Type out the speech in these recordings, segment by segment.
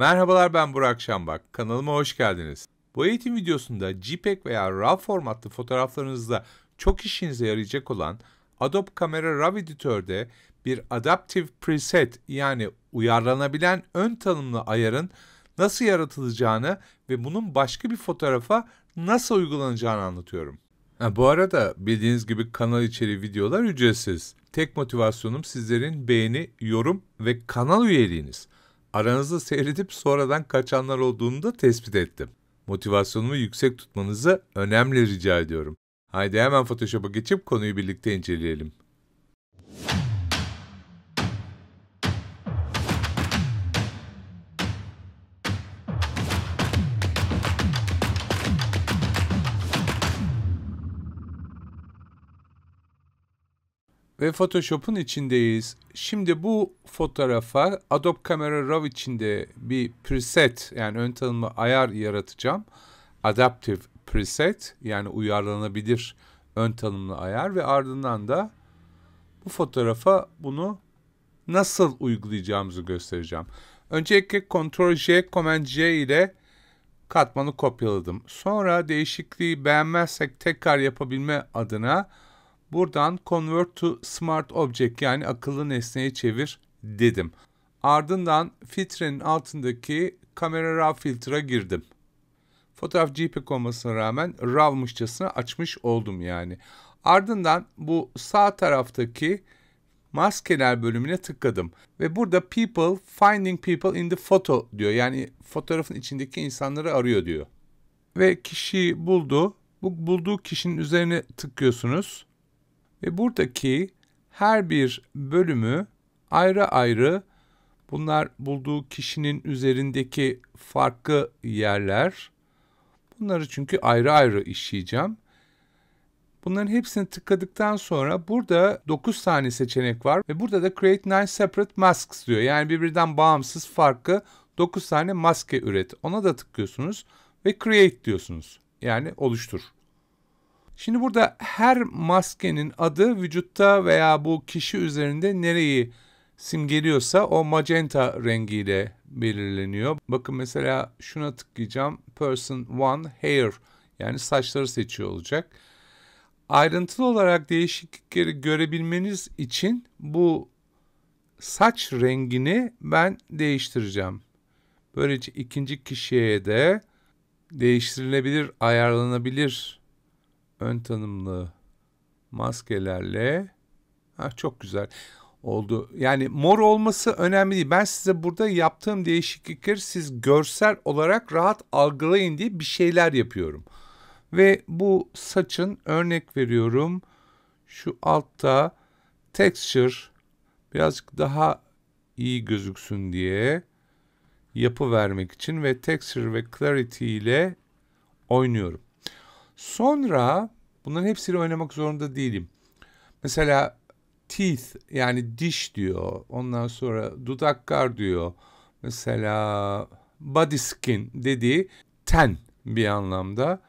Merhabalar ben Burak Şambak. Kanalıma hoş geldiniz. Bu eğitim videosunda JPEG veya RAW formatlı fotoğraflarınızda çok işinize yarayacak olan Adobe Camera RAW editörde bir Adaptive Preset yani uyarlanabilen ön tanımlı ayarın nasıl yaratılacağını ve bunun başka bir fotoğrafa nasıl uygulanacağını anlatıyorum. Ha, bu arada bildiğiniz gibi kanal içeriği videolar ücretsiz. Tek motivasyonum sizlerin beğeni, yorum ve kanal üyeliğiniz aranızda seyredip sonradan kaçanlar olduğunu da tespit ettim. Motivasyonumu yüksek tutmanızı önemli rica ediyorum. Haydi hemen Photoshop'a geçip konuyu birlikte inceleyelim. ve Photoshop'un içindeyiz. Şimdi bu fotoğrafa Adobe Camera Raw içinde bir preset yani ön tanımlı ayar yaratacağım. Adaptive preset yani uyarlanabilir ön tanımlı ayar ve ardından da bu fotoğrafa bunu nasıl uygulayacağımızı göstereceğim. Öncelikle Ctrl J, Command J ile katmanı kopyaladım. Sonra değişikliği beğenmezsek tekrar yapabilme adına Buradan Convert to Smart Object yani akıllı nesneye çevir dedim. Ardından filtrenin altındaki kamera RAW filtre'a girdim. Fotoğraf JPEG olmasına rağmen RAW'mışçasına açmış oldum yani. Ardından bu sağ taraftaki maskeler bölümüne tıkladım. Ve burada people finding people in the photo diyor. Yani fotoğrafın içindeki insanları arıyor diyor. Ve kişiyi buldu. Bu bulduğu kişinin üzerine tıkıyorsunuz ve buradaki her bir bölümü ayrı ayrı bunlar bulduğu kişinin üzerindeki farklı yerler. Bunları çünkü ayrı ayrı işleyeceğim. Bunların hepsini tıkladıktan sonra burada 9 tane seçenek var ve burada da create 9 separate masks diyor. Yani birbirinden bağımsız farklı 9 tane maske üret. Ona da tıklıyorsunuz ve create diyorsunuz. Yani oluştur. Şimdi burada her maskenin adı vücutta veya bu kişi üzerinde nereyi simgeliyorsa o magenta rengiyle belirleniyor. Bakın mesela şuna tıklayacağım. Person 1 hair yani saçları seçiyor olacak. Ayrıntılı olarak değişiklikleri görebilmeniz için bu saç rengini ben değiştireceğim. Böylece ikinci kişiye de değiştirilebilir, ayarlanabilir ön tanımlı maskelerle ha, çok güzel oldu. Yani mor olması önemli değil. Ben size burada yaptığım değişiklikleri siz görsel olarak rahat algılayın diye bir şeyler yapıyorum. Ve bu saçın örnek veriyorum. Şu altta texture birazcık daha iyi gözüksün diye yapı vermek için ve texture ve clarity ile oynuyorum. Sonra bunların hepsini oynamak zorunda değilim. Mesela teeth yani diş diyor. Ondan sonra dudaklar diyor. Mesela body skin dediği ten bir anlamda.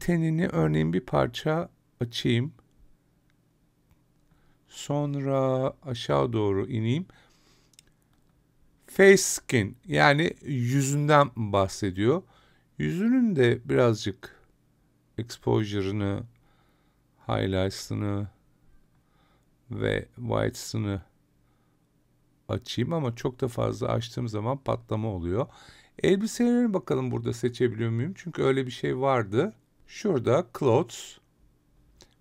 Tenini örneğin bir parça açayım. Sonra aşağı doğru ineyim. Face skin yani yüzünden bahsediyor. Yüzünün de birazcık exposure'ını, highlights'ını ve whites'ını açayım ama çok da fazla açtığım zaman patlama oluyor. Elbiselerini bakalım burada seçebiliyor muyum? Çünkü öyle bir şey vardı. Şurada clothes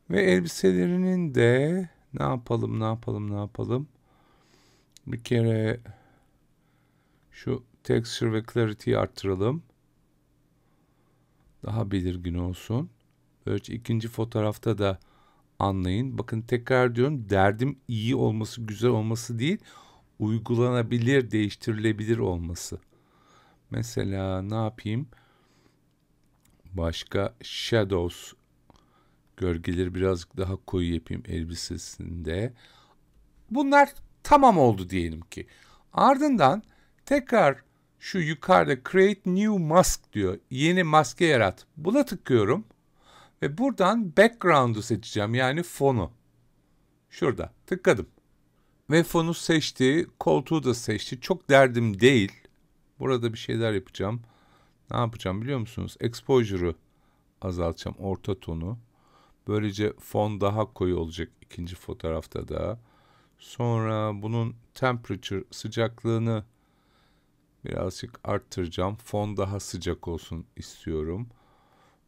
ve elbiselerinin de ne yapalım ne yapalım ne yapalım. Bir kere şu texture ve clarity'yi arttıralım daha belirgin olsun. Böylece ikinci fotoğrafta da anlayın. Bakın tekrar diyorum derdim iyi olması, güzel olması değil, uygulanabilir, değiştirilebilir olması. Mesela ne yapayım? Başka shadows gölgeleri birazcık daha koyu yapayım elbisesinde. Bunlar tamam oldu diyelim ki. Ardından tekrar şu yukarıda create new mask diyor. Yeni maske yarat. Buna tıklıyorum ve buradan background'u seçeceğim yani fonu. Şurada tıkladım. Ve fonu seçti, koltuğu da seçti. Çok derdim değil. Burada bir şeyler yapacağım. Ne yapacağım biliyor musunuz? Exposure'u azaltacağım, orta tonu. Böylece fon daha koyu olacak ikinci fotoğrafta da. Sonra bunun temperature sıcaklığını birazcık arttıracağım. Fon daha sıcak olsun istiyorum.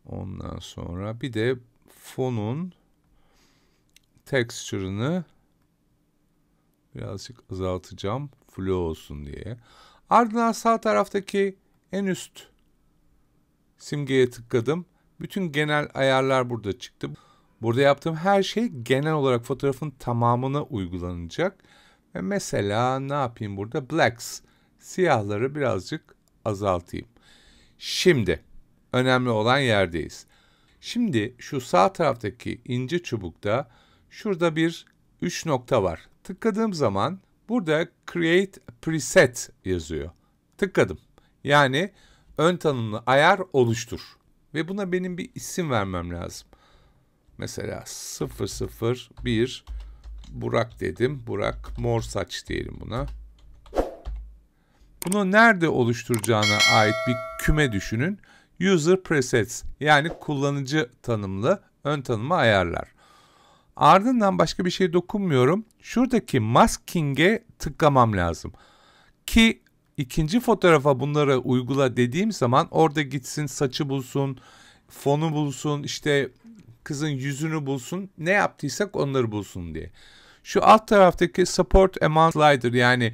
Ondan sonra bir de fonun texture'ını birazcık azaltacağım. Flu olsun diye. Ardından sağ taraftaki en üst simgeye tıkladım. Bütün genel ayarlar burada çıktı. Burada yaptığım her şey genel olarak fotoğrafın tamamına uygulanacak. Ve mesela ne yapayım burada? Blacks siyahları birazcık azaltayım. Şimdi önemli olan yerdeyiz. Şimdi şu sağ taraftaki ince çubukta şurada bir 3 nokta var. Tıkladığım zaman burada Create Preset yazıyor. Tıkladım. Yani ön tanımlı ayar oluştur. Ve buna benim bir isim vermem lazım. Mesela 001 Burak dedim. Burak mor saç diyelim buna. Bunu nerede oluşturacağına ait bir küme düşünün. User presets yani kullanıcı tanımlı ön tanıma ayarlar. Ardından başka bir şey dokunmuyorum. Şuradaki masking'e tıklamam lazım. Ki ikinci fotoğrafa bunları uygula dediğim zaman orada gitsin saçı bulsun, fonu bulsun, işte kızın yüzünü bulsun, ne yaptıysak onları bulsun diye. Şu alt taraftaki support amount slider yani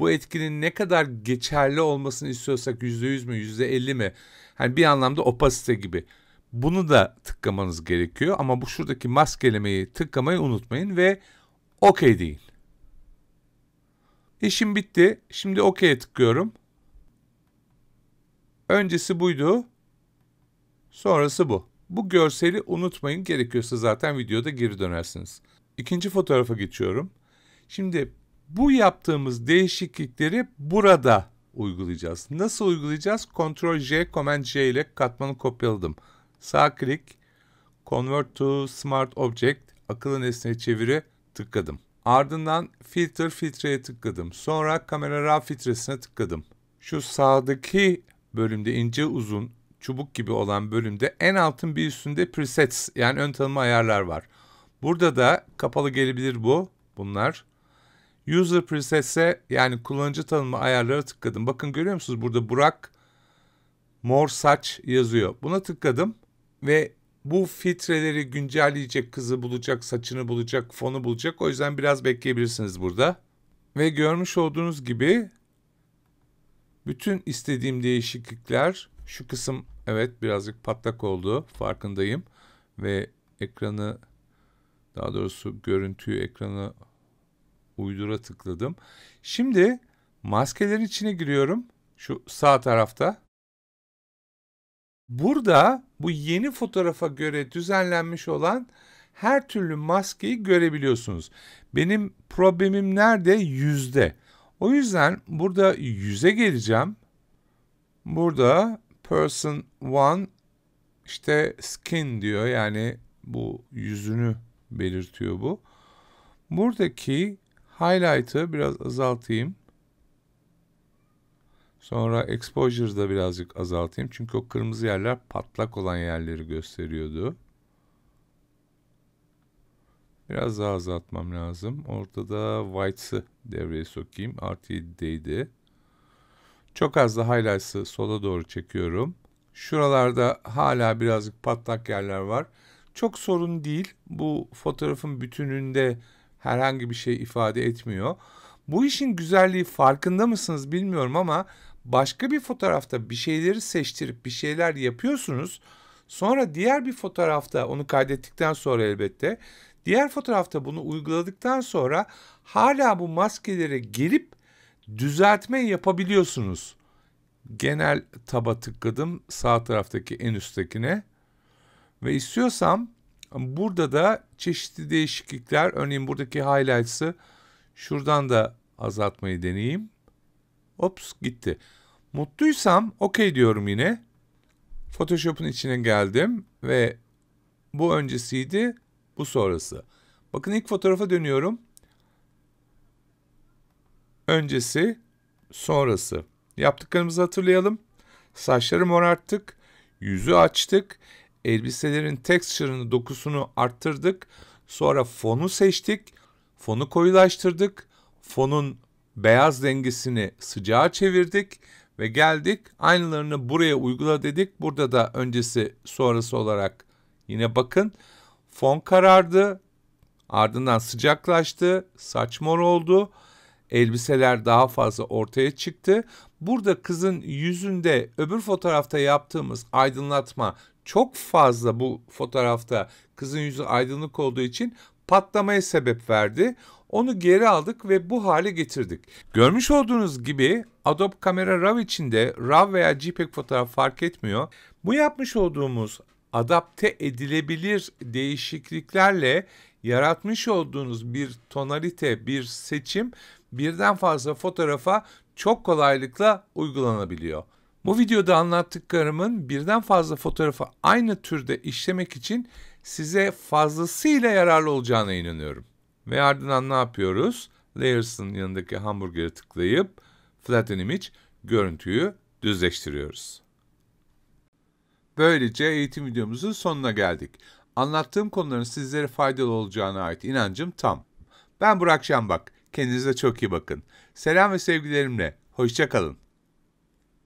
bu etkinin ne kadar geçerli olmasını istiyorsak %100 mü %50 mi? Hani bir anlamda opasite gibi. Bunu da tıklamanız gerekiyor ama bu şuradaki maskelemeyi tıklamayı unutmayın ve OK deyin. İşim bitti. Şimdi OK'ye tıklıyorum. Öncesi buydu. Sonrası bu. Bu görseli unutmayın. Gerekiyorsa zaten videoda geri dönersiniz. İkinci fotoğrafa geçiyorum. Şimdi bu yaptığımız değişiklikleri burada uygulayacağız. Nasıl uygulayacağız? Ctrl J, Command J ile katmanı kopyaladım. Sağ klik, Convert to Smart Object, akıllı nesneye çeviri tıkladım. Ardından Filter filtreye tıkladım. Sonra Kamera Raw filtresine tıkladım. Şu sağdaki bölümde ince uzun çubuk gibi olan bölümde en altın bir üstünde presets yani ön tanıma ayarlar var. Burada da kapalı gelebilir bu. Bunlar User Presets'e yani kullanıcı tanıma ayarlara tıkladım. Bakın görüyor musunuz burada Burak mor saç yazıyor. Buna tıkladım ve bu filtreleri güncelleyecek, kızı bulacak, saçını bulacak, fonu bulacak. O yüzden biraz bekleyebilirsiniz burada. Ve görmüş olduğunuz gibi bütün istediğim değişiklikler şu kısım evet birazcık patlak oldu farkındayım ve ekranı daha doğrusu görüntüyü ekranı uydura tıkladım. Şimdi maskelerin içine giriyorum. Şu sağ tarafta. Burada bu yeni fotoğrafa göre düzenlenmiş olan her türlü maskeyi görebiliyorsunuz. Benim problemim nerede? Yüzde. O yüzden burada yüze geleceğim. Burada person one işte skin diyor yani bu yüzünü belirtiyor bu. Buradaki Highlight'ı biraz azaltayım. Sonra exposure'ı da birazcık azaltayım. Çünkü o kırmızı yerler patlak olan yerleri gösteriyordu. Biraz daha azaltmam lazım. Ortada whites'ı devreye sokayım. Artı 7'deydi. Çok az da highlights'ı sola doğru çekiyorum. Şuralarda hala birazcık patlak yerler var. Çok sorun değil. Bu fotoğrafın bütününde herhangi bir şey ifade etmiyor. Bu işin güzelliği farkında mısınız bilmiyorum ama başka bir fotoğrafta bir şeyleri seçtirip bir şeyler yapıyorsunuz. Sonra diğer bir fotoğrafta onu kaydettikten sonra elbette diğer fotoğrafta bunu uyguladıktan sonra hala bu maskelere gelip düzeltme yapabiliyorsunuz. Genel taba tıkladım sağ taraftaki en üsttekine ve istiyorsam Burada da çeşitli değişiklikler. Örneğin buradaki highlights'ı şuradan da azaltmayı deneyeyim. Ops gitti. Mutluysam okey diyorum yine. Photoshop'un içine geldim ve bu öncesiydi, bu sonrası. Bakın ilk fotoğrafa dönüyorum. Öncesi, sonrası. Yaptıklarımızı hatırlayalım. Saçları morarttık, yüzü açtık, elbiselerin texture'ını dokusunu arttırdık. Sonra fonu seçtik. Fonu koyulaştırdık. Fonun beyaz dengesini sıcağa çevirdik ve geldik aynılarını buraya uygula dedik. Burada da öncesi sonrası olarak yine bakın fon karardı. Ardından sıcaklaştı, saç mor oldu. Elbiseler daha fazla ortaya çıktı. Burada kızın yüzünde öbür fotoğrafta yaptığımız aydınlatma çok fazla bu fotoğrafta kızın yüzü aydınlık olduğu için patlamaya sebep verdi. Onu geri aldık ve bu hale getirdik. Görmüş olduğunuz gibi Adobe Camera Raw içinde RAW veya JPEG fotoğraf fark etmiyor. Bu yapmış olduğumuz adapte edilebilir değişikliklerle yaratmış olduğunuz bir tonalite, bir seçim birden fazla fotoğrafa çok kolaylıkla uygulanabiliyor. Bu videoda anlattıklarımın birden fazla fotoğrafı aynı türde işlemek için size fazlasıyla yararlı olacağına inanıyorum. Ve ardından ne yapıyoruz? Layers'ın yanındaki hamburger'e tıklayıp Flatten Image görüntüyü düzleştiriyoruz. Böylece eğitim videomuzun sonuna geldik. Anlattığım konuların sizlere faydalı olacağına ait inancım tam. Ben Burak Şambak. Kendinize çok iyi bakın. Selam ve sevgilerimle. Hoşçakalın.